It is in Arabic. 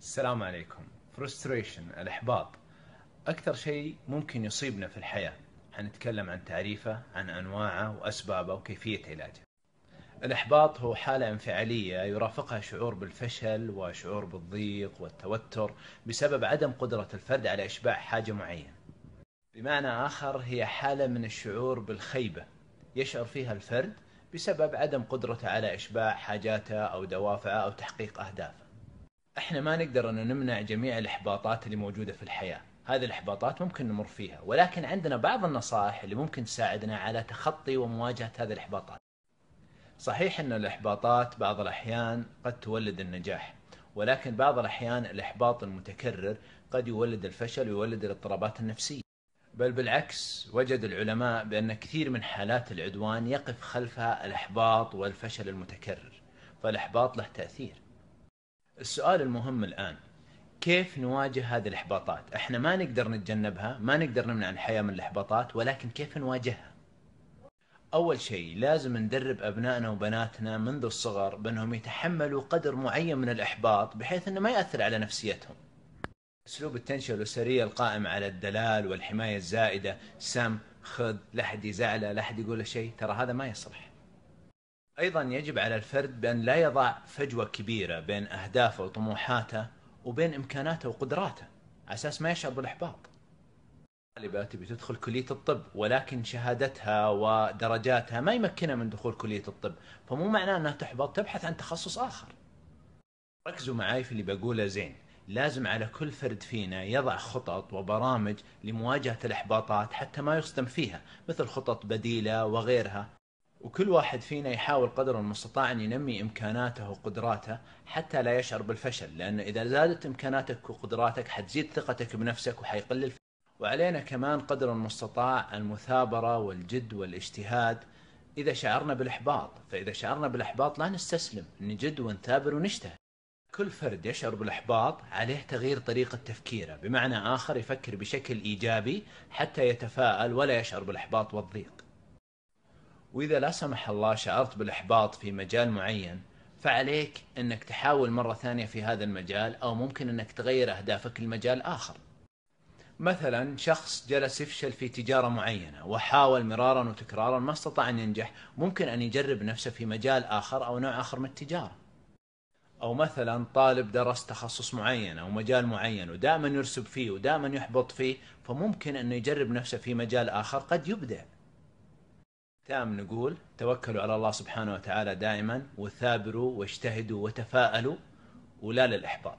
السلام عليكم فرستريشن الإحباط أكثر شيء ممكن يصيبنا في الحياة حنتكلم عن تعريفه عن أنواعه وأسبابه وكيفية علاجه الإحباط هو حالة انفعالية يرافقها شعور بالفشل وشعور بالضيق والتوتر بسبب عدم قدرة الفرد على إشباع حاجة معينة بمعنى آخر هي حالة من الشعور بالخيبة يشعر فيها الفرد بسبب عدم قدرته على إشباع حاجاته أو دوافعه أو تحقيق أهدافه احنا ما نقدر ان نمنع جميع الاحباطات اللي موجوده في الحياه، هذه الاحباطات ممكن نمر فيها، ولكن عندنا بعض النصائح اللي ممكن تساعدنا على تخطي ومواجهه هذه الاحباطات. صحيح ان الاحباطات بعض الاحيان قد تولد النجاح، ولكن بعض الاحيان الاحباط المتكرر قد يولد الفشل ويولد الاضطرابات النفسيه. بل بالعكس وجد العلماء بان كثير من حالات العدوان يقف خلفها الاحباط والفشل المتكرر، فالاحباط له تاثير. السؤال المهم الان كيف نواجه هذه الاحباطات؟ احنا ما نقدر نتجنبها، ما نقدر نمنع الحياه من الاحباطات، ولكن كيف نواجهها؟ اول شيء لازم ندرب ابنائنا وبناتنا منذ الصغر بانهم يتحملوا قدر معين من الاحباط بحيث انه ما ياثر على نفسيتهم. اسلوب التنشئه الاسريه القائم على الدلال والحمايه الزائده، سم، خذ، لا احد يزعله، لا احد يقول له شيء، ترى هذا ما يصلح. ايضا يجب على الفرد بان لا يضع فجوه كبيره بين اهدافه وطموحاته وبين امكاناته وقدراته على اساس ما يشعر بالاحباط. طالبه تبي تدخل كليه الطب ولكن شهادتها ودرجاتها ما يمكنها من دخول كليه الطب، فمو معناه انها تحبط تبحث عن تخصص اخر. ركزوا معي في اللي بقوله زين، لازم على كل فرد فينا يضع خطط وبرامج لمواجهه الاحباطات حتى ما يصدم فيها، مثل خطط بديله وغيرها وكل واحد فينا يحاول قدر المستطاع أن ينمي إمكاناته وقدراته حتى لا يشعر بالفشل لأن إذا زادت إمكاناتك وقدراتك حتزيد ثقتك بنفسك وحيقل الفشل وعلينا كمان قدر المستطاع المثابرة والجد والاجتهاد إذا شعرنا بالإحباط فإذا شعرنا بالإحباط لا نستسلم نجد ونثابر ونجتهد كل فرد يشعر بالإحباط عليه تغيير طريقة تفكيره بمعنى آخر يفكر بشكل إيجابي حتى يتفائل ولا يشعر بالإحباط والضيق واذا لا سمح الله شعرت بالاحباط في مجال معين فعليك انك تحاول مره ثانيه في هذا المجال او ممكن انك تغير اهدافك لمجال اخر. مثلا شخص جلس يفشل في تجاره معينه وحاول مرارا وتكرارا ما استطاع ان ينجح، ممكن ان يجرب نفسه في مجال اخر او نوع اخر من التجاره. او مثلا طالب درس تخصص معين او مجال معين ودائما يرسب فيه ودائما يحبط فيه، فممكن انه يجرب نفسه في مجال اخر قد يبدع. تام نقول توكلوا على الله سبحانه وتعالى دائما وثابروا واجتهدوا وتفاءلوا ولا للإحباط